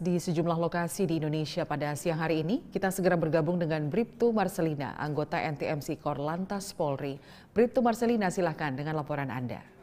di sejumlah lokasi di Indonesia pada siang hari ini, kita segera bergabung dengan Briptu Marcelina, anggota NTMC Korlantas Polri. Briptu Marcelina, silahkan dengan laporan Anda.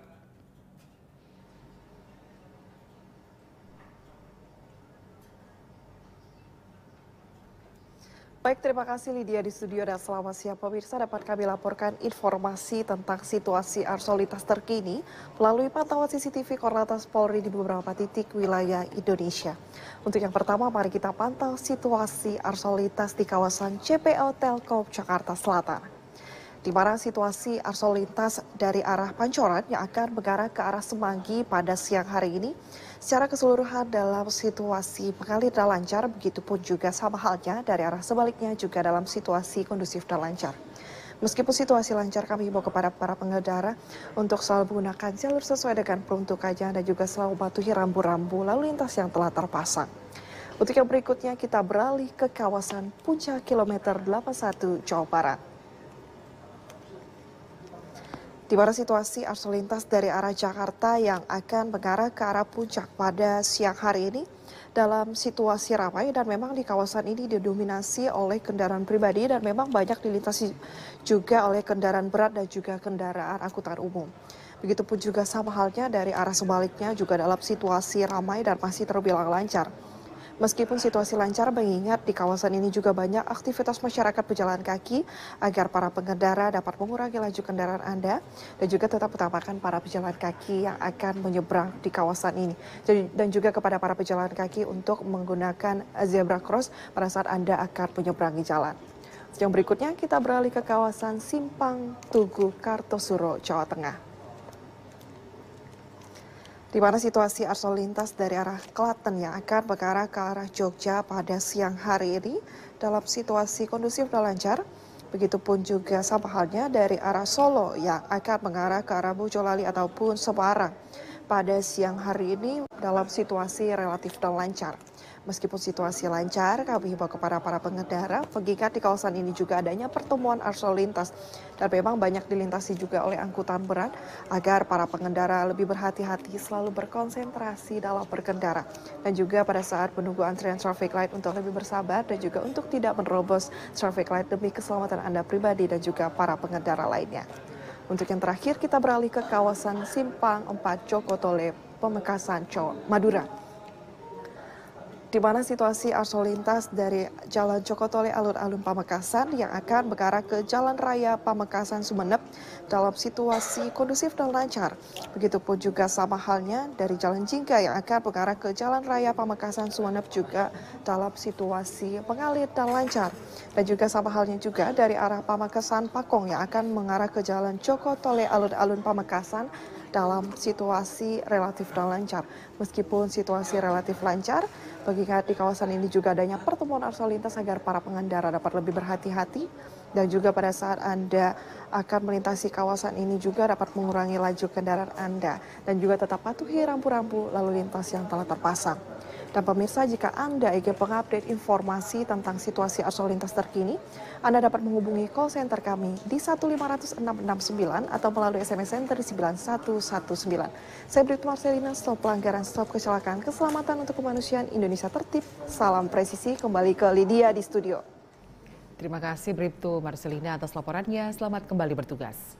Baik, terima kasih Lydia di studio dan selamat siang pemirsa dapat kami laporkan informasi tentang situasi arsolitas terkini melalui pantauan CCTV Korlantas Polri di beberapa titik wilayah Indonesia. Untuk yang pertama, mari kita pantau situasi arsolitas di kawasan CPO Telkom Jakarta Selatan di mana situasi arus lalu lintas dari arah Pancoran yang akan mengarah ke arah Semanggi pada siang hari ini secara keseluruhan dalam situasi mengalir dan lancar, begitu pun juga sama halnya dari arah sebaliknya juga dalam situasi kondusif dan lancar. Meskipun situasi lancar, kami himbau kepada para pengendara untuk selalu menggunakan jalur sesuai dengan peruntukannya dan juga selalu patuhi rambu-rambu lalu lintas yang telah terpasang. Untuk yang berikutnya kita beralih ke kawasan Puncak Kilometer 81 Jawa Barat di mana situasi arus lintas dari arah Jakarta yang akan mengarah ke arah puncak pada siang hari ini dalam situasi ramai dan memang di kawasan ini didominasi oleh kendaraan pribadi dan memang banyak dilintasi juga oleh kendaraan berat dan juga kendaraan angkutan umum. Begitupun juga sama halnya dari arah sebaliknya juga dalam situasi ramai dan masih terbilang lancar. Meskipun situasi lancar mengingat di kawasan ini juga banyak aktivitas masyarakat pejalan kaki agar para pengendara dapat mengurangi laju kendaraan Anda dan juga tetap utamakan para pejalan kaki yang akan menyeberang di kawasan ini. Jadi, dan juga kepada para pejalan kaki untuk menggunakan zebra cross pada saat Anda akan menyeberangi jalan. Yang berikutnya kita beralih ke kawasan Simpang Tugu Kartosuro, Jawa Tengah di mana situasi arus lalu lintas dari arah Klaten yang akan mengarah ke arah Jogja pada siang hari ini dalam situasi kondusif dan lancar. Begitupun juga sama halnya dari arah Solo yang akan mengarah ke arah Bojolali ataupun Semarang pada siang hari ini dalam situasi relatif dan lancar. Meskipun situasi lancar, kami himbau kepada para pengendara, mengingat di kawasan ini juga adanya pertemuan arus lalu lintas dan memang banyak dilintasi juga oleh angkutan berat agar para pengendara lebih berhati-hati selalu berkonsentrasi dalam berkendara dan juga pada saat menunggu antrian traffic light untuk lebih bersabar dan juga untuk tidak menerobos traffic light demi keselamatan Anda pribadi dan juga para pengendara lainnya. Untuk yang terakhir kita beralih ke kawasan Simpang 4 Tole, Pemekasan, Madura di mana situasi arus lintas dari Jalan Jokotole Alun-Alun Pamekasan yang akan mengarah ke Jalan Raya Pamekasan Sumeneb dalam situasi kondusif dan lancar. Begitupun juga sama halnya dari Jalan Jingga yang akan mengarah ke Jalan Raya Pamekasan Sumeneb juga dalam situasi mengalir dan lancar. Dan juga sama halnya juga dari arah Pamekasan Pakong yang akan mengarah ke Jalan Jokotole Alun-Alun Pamekasan dalam situasi relatif dan lancar. Meskipun situasi relatif lancar, bagi di kawasan ini juga adanya pertemuan arus lintas agar para pengendara dapat lebih berhati-hati dan juga pada saat Anda akan melintasi kawasan ini juga dapat mengurangi laju kendaraan Anda dan juga tetap patuhi rambu-rambu lalu lintas yang telah terpasang. Dan pemirsa, jika Anda ingin mengupdate informasi tentang situasi arus lalu lintas terkini, Anda dapat menghubungi call center kami di 15669 atau melalui SMS center di 9119. Saya Brito Marcelina, stop pelanggaran, stop kecelakaan, keselamatan untuk kemanusiaan Indonesia tertib. Salam presisi, kembali ke Lydia di studio. Terima kasih Briptu Marcelina atas laporannya. Selamat kembali bertugas.